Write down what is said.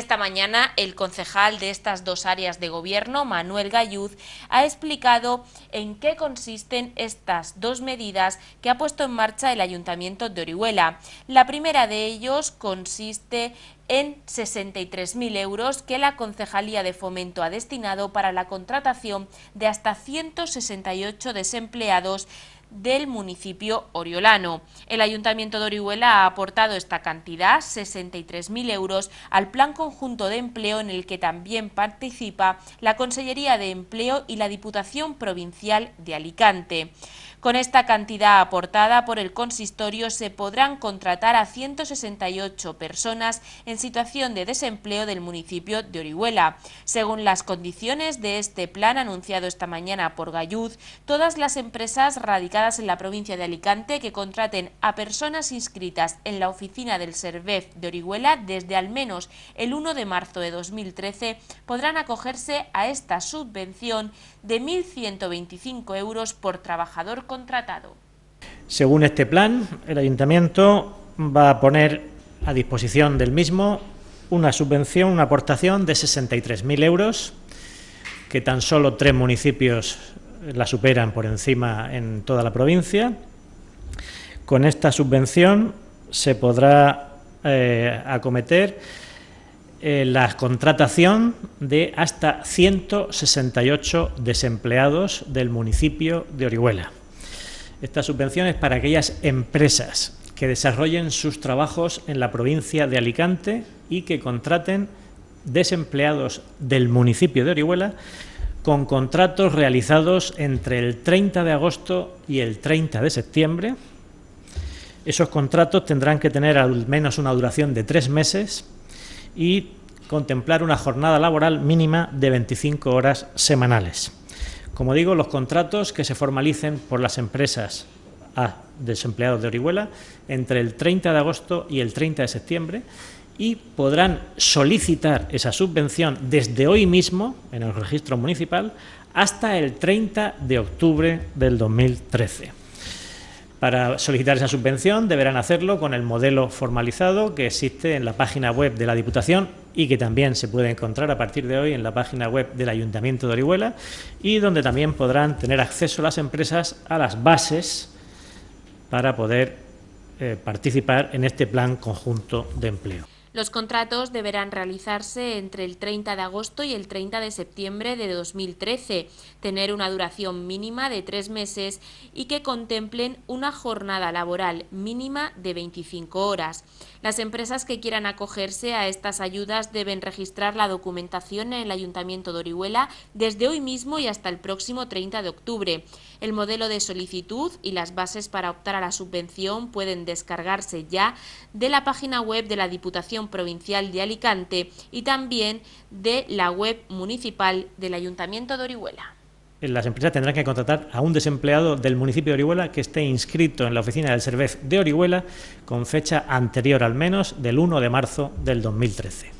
Esta mañana el concejal de estas dos áreas de gobierno, Manuel Galluz, ha explicado en qué consisten estas dos medidas que ha puesto en marcha el Ayuntamiento de Orihuela. La primera de ellos consiste en 63.000 euros que la Concejalía de Fomento ha destinado para la contratación de hasta 168 desempleados del municipio oriolano. El Ayuntamiento de Orihuela ha aportado esta cantidad, 63.000 euros, al Plan Conjunto de Empleo en el que también participa la Consellería de Empleo y la Diputación Provincial de Alicante. Con esta cantidad aportada por el consistorio se podrán contratar a 168 personas en situación de desempleo del municipio de Orihuela. Según las condiciones de este plan anunciado esta mañana por Gayuz, todas las empresas radicadas en la provincia de Alicante que contraten a personas inscritas en la oficina del SERVEF de Orihuela desde al menos el 1 de marzo de 2013 podrán acogerse a esta subvención de 1.125 euros por trabajador contratado. Según este plan, el ayuntamiento va a poner a disposición del mismo una subvención, una aportación de 63.000 euros, que tan solo tres municipios la superan por encima en toda la provincia. Con esta subvención se podrá eh, acometer eh, la contratación de hasta 168 desempleados del municipio de Orihuela. Esta subvención es para aquellas empresas que desarrollen sus trabajos en la provincia de Alicante y que contraten desempleados del municipio de Orihuela con contratos realizados entre el 30 de agosto y el 30 de septiembre. Esos contratos tendrán que tener al menos una duración de tres meses y contemplar una jornada laboral mínima de 25 horas semanales. Como digo, los contratos que se formalicen por las empresas a desempleados de Orihuela entre el 30 de agosto y el 30 de septiembre y podrán solicitar esa subvención desde hoy mismo en el registro municipal hasta el 30 de octubre del 2013. Para solicitar esa subvención deberán hacerlo con el modelo formalizado que existe en la página web de la Diputación y que también se puede encontrar a partir de hoy en la página web del Ayuntamiento de Orihuela y donde también podrán tener acceso las empresas a las bases para poder eh, participar en este plan conjunto de empleo. Los contratos deberán realizarse entre el 30 de agosto y el 30 de septiembre de 2013, tener una duración mínima de tres meses y que contemplen una jornada laboral mínima de 25 horas. Las empresas que quieran acogerse a estas ayudas deben registrar la documentación en el Ayuntamiento de Orihuela desde hoy mismo y hasta el próximo 30 de octubre. El modelo de solicitud y las bases para optar a la subvención pueden descargarse ya de la página web de la Diputación Provincial de Alicante y también de la web municipal del Ayuntamiento de Orihuela eh, las empresas tendrán que contratar a un desempleado del municipio de Orihuela que esté inscrito en la oficina del Cervez de Orihuela con fecha anterior al menos del 1 de marzo del 2013.